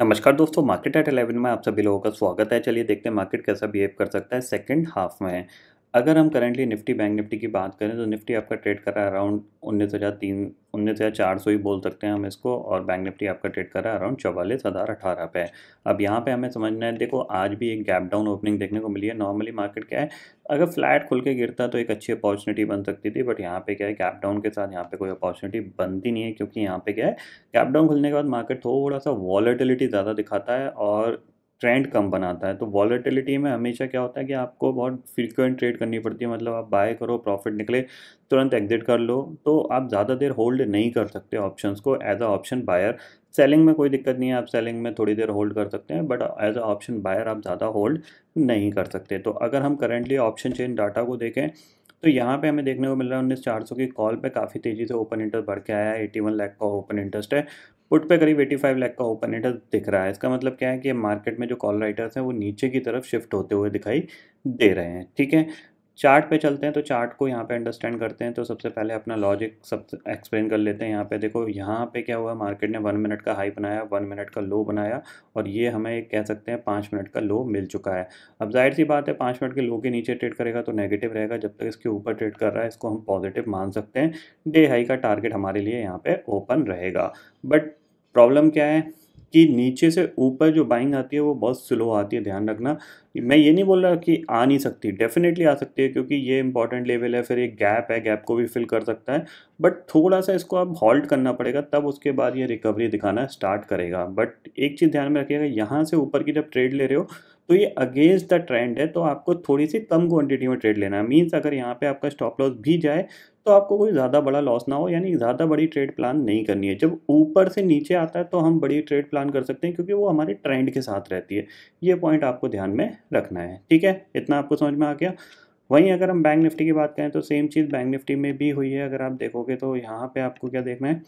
नमस्कार दोस्तों market at 11 में आप सभी लोगों का स्वागत है चलिए देखते हैं मार्केट कैसा बिहेव कर सकता है सेकंड हाफ में अगर हम करंटली निफ्टी बैंक निफ्टी की बात करें तो निफ्टी आपका ट्रेड कर रहा है अराउंड उन्नीस हज़ार तीन उन्नीस हज़ार चार सौ ही बोल सकते हैं हम इसको और बैंक निफ्टी आपका ट्रेड कर रहा है अराउंड चौवालीस हज़ार अठारह पे अब यहाँ पे हमें समझना है देखो आज भी एक गैप डाउन ओपनिंग देखने को मिली है नॉर्मली मार्केट क्या है अगर फ्लैट खुल के गिरता तो एक अच्छी अपॉर्चुनिटी बन सकती थी बट यहाँ पे क्या है गैप डाउन के साथ यहाँ पे कोई अपॉर्चुनिटी बनती नहीं है क्योंकि यहाँ पे क्या है गैप डाउन खुलने के बाद मार्केट थोड़ा सा वॉलेटिलिटी ज़्यादा दिखाता है और ट्रेंड कम बनाता है तो वॉलेटिलिटी में हमेशा क्या होता है कि आपको बहुत फ्रिक्वेंट ट्रेड करनी पड़ती है मतलब आप बाय करो प्रॉफिट निकले तुरंत एग्जिट कर लो तो आप ज़्यादा देर होल्ड नहीं कर सकते ऑप्शंस को as a option buyer selling में कोई दिक्कत नहीं है आप सेलिंग में थोड़ी देर होल्ड कर सकते हैं but as a option buyer आप ज़्यादा होल्ड नहीं कर सकते तो अगर हम करेंटली ऑप्शन चेन डाटा को देखें तो यहाँ पे हमें देखने को मिल रहा है उन्नीस चार सौ की कॉल पे काफ़ी तेज़ी से ओपन इंटरेस्ट बढ़ के आया है एटी वन लैख का ओपन इंटरेस्ट है पुट पे करीब फाइव लैख का ओपन इंटरेस्ट दिख रहा है इसका मतलब क्या है कि मार्केट में जो कॉल राइटर्स हैं वो नीचे की तरफ शिफ्ट होते हुए दिखाई दे रहे हैं ठीक है चार्ट पे चलते हैं तो चार्ट को यहाँ पे अंडरस्टैंड करते हैं तो सबसे पहले अपना लॉजिक सब एक्सप्लेन कर लेते हैं यहाँ पे देखो यहाँ पे क्या हुआ मार्केट ने वन मिनट का हाई बनाया वन मिनट का लो बनाया और ये हमें कह सकते हैं पाँच मिनट का लो मिल चुका है अब जाहिर सी बात है पाँच मिनट के लो के नीचे ट्रेड करेगा तो नेगेटिव रहेगा जब तक इसके ऊपर ट्रेड कर रहा है इसको हम पॉजिटिव मान सकते हैं डे हाई का टारगेट हमारे लिए यहाँ पर ओपन रहेगा बट प्रॉब्लम क्या है कि नीचे से ऊपर जो बाइंग आती है वो बहुत स्लो आती है ध्यान रखना मैं ये नहीं बोल रहा कि आ नहीं सकती डेफिनेटली आ सकती है क्योंकि ये इंपॉर्टेंट लेवल है फिर एक गैप है गैप को भी फिल कर सकता है बट थोड़ा सा इसको आप हॉल्ट करना पड़ेगा तब उसके बाद ये रिकवरी दिखाना स्टार्ट करेगा बट एक चीज़ ध्यान में रखिएगा यहाँ से ऊपर की जब ट्रेड ले रहे हो तो ये अगेंस्ट द ट्रेंड है तो आपको थोड़ी सी कम क्वांटिटी में ट्रेड लेना है मीन्स अगर यहाँ पे आपका स्टॉप लॉस भी जाए तो आपको कोई ज़्यादा बड़ा लॉस ना हो यानी ज़्यादा बड़ी ट्रेड प्लान नहीं करनी है जब ऊपर से नीचे आता है तो हम बड़ी ट्रेड प्लान कर सकते हैं क्योंकि वो हमारे ट्रेंड के साथ रहती है ये पॉइंट आपको ध्यान में रखना है ठीक है इतना आपको समझ में आ गया वहीं अगर हम बैंक निफ्टी की बात करें तो सेम चीज़ बैंक निफ्टी में भी हुई है अगर आप देखोगे तो यहाँ पे आपको क्या देखना है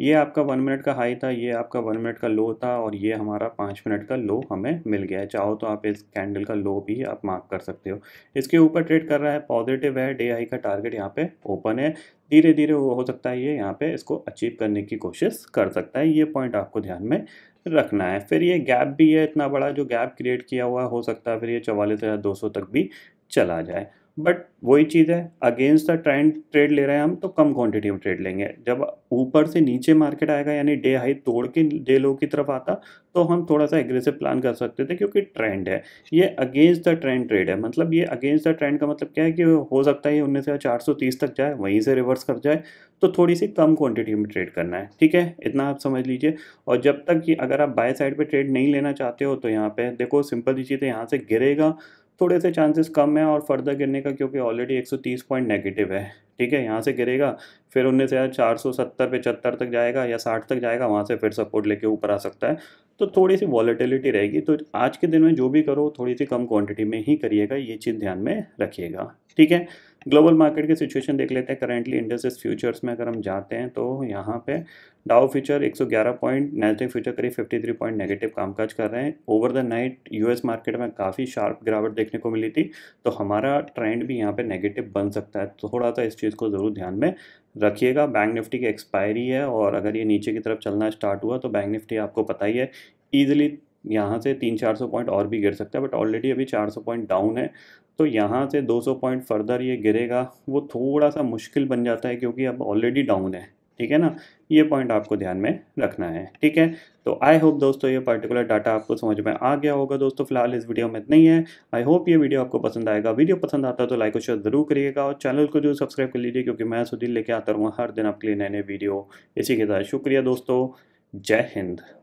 ये आपका वन मिनट का हाई था ये आपका वन मिनट का लो था और ये हमारा पाँच मिनट का लो हमें मिल गया है चाहो तो आप इस कैंडल का लो भी आप मार्क कर सकते हो इसके ऊपर ट्रेड कर रहा है पॉजिटिव है डे आई का टारगेट यहाँ पे ओपन है धीरे धीरे हो सकता है ये यहाँ पे इसको अचीव करने की कोशिश कर सकता है ये पॉइंट आपको ध्यान में रखना है फिर ये गैप भी है इतना बड़ा जो गैप क्रिएट किया हुआ हो सकता है फिर ये चवालीस दो सौ तक भी चला जाए बट वही चीज़ है अगेंस्ट द ट्रेंड ट्रेड ले रहे हैं हम तो कम क्वांटिटी में ट्रेड लेंगे जब ऊपर से नीचे मार्केट आएगा यानी डे हाई तोड़ के डे लो की तरफ आता तो हम थोड़ा सा एग्रेसिव प्लान कर सकते थे क्योंकि ट्रेंड है ये अगेंस्ट द ट्रेंड ट्रेड है मतलब ये अगेंस्ट द ट्रेंड का मतलब क्या है कि हो सकता है ये उन्नीस हज़ार तक जाए वहीं से रिवर्स कर जाए तो थोड़ी सी कम क्वांटिटी में ट्रेड करना है ठीक है इतना आप समझ लीजिए और जब तक कि अगर आप बाय साइड पर ट्रेड नहीं लेना चाहते हो तो यहाँ पे देखो सिंपल सी चीज़ है यहाँ से गिरेगा थोड़े से चांसेस कम है और फर्दर गिरने का क्योंकि ऑलरेडी 130 पॉइंट नेगेटिव है ठीक है यहाँ से गिरेगा फिर उन्नीस हज़ार चार सौ सत्तर पचहत्तर तक जाएगा या साठ तक जाएगा वहाँ से फिर सपोर्ट लेके ऊपर आ सकता है तो थोड़ी सी वॉलीटिलिटी रहेगी तो आज के दिन में जो भी करो थोड़ी सी कम क्वांटिटी में ही करिएगा ये चीज़ ध्यान में रखिएगा ठीक है ग्लोबल मार्केट की सिचुएशन देख लेते हैं करेंटली इंडस्ट्रीज फ्यूचर्स में अगर हम जाते हैं तो यहाँ पे डाउ फ्यूचर 111 पॉइंट नेस्डेक फ्यूचर करीब 53 पॉइंट नेगेटिव कामकाज कर रहे हैं over the night US market में काफ़ी शार्प गिरावट देखने को मिली थी तो हमारा ट्रेंड भी यहाँ पे नेगेटिव बन सकता है थोड़ा सा इस चीज़ को ज़रूर ध्यान में रखिएगा बैंक निफ्टी की एक्सपायरी है और अगर ये नीचे की तरफ चलना स्टार्ट हुआ तो बैंक निफ्टी आपको पता ही है ईजिली यहाँ से तीन चार सौ पॉइंट और भी गिर सकता है बट ऑलरेडी अभी चार सौ पॉइंट डाउन है तो यहाँ से दो सौ पॉइंट फर्दर ये गिरेगा वो थोड़ा सा मुश्किल बन जाता है क्योंकि अब ऑलरेडी डाउन है ठीक है ना ये पॉइंट आपको ध्यान में रखना है ठीक है तो आई होप दोस्तों ये पर्टिकुलर डाटा आपको समझ में आ गया होगा दोस्तों फिलहाल इस वीडियो में इतना ही है आई होप ये वीडियो आपको पसंद आएगा वीडियो पसंद आता है तो लाइक और शेयर जरूर करिएगा और चैनल को जो सब्सक्राइब कर लीजिए क्योंकि मैं सुधीर लेके आता रहूँगा हर दिन आपके लिए नए नए वीडियो इसी के साथ शुक्रिया दोस्तों जय हिंद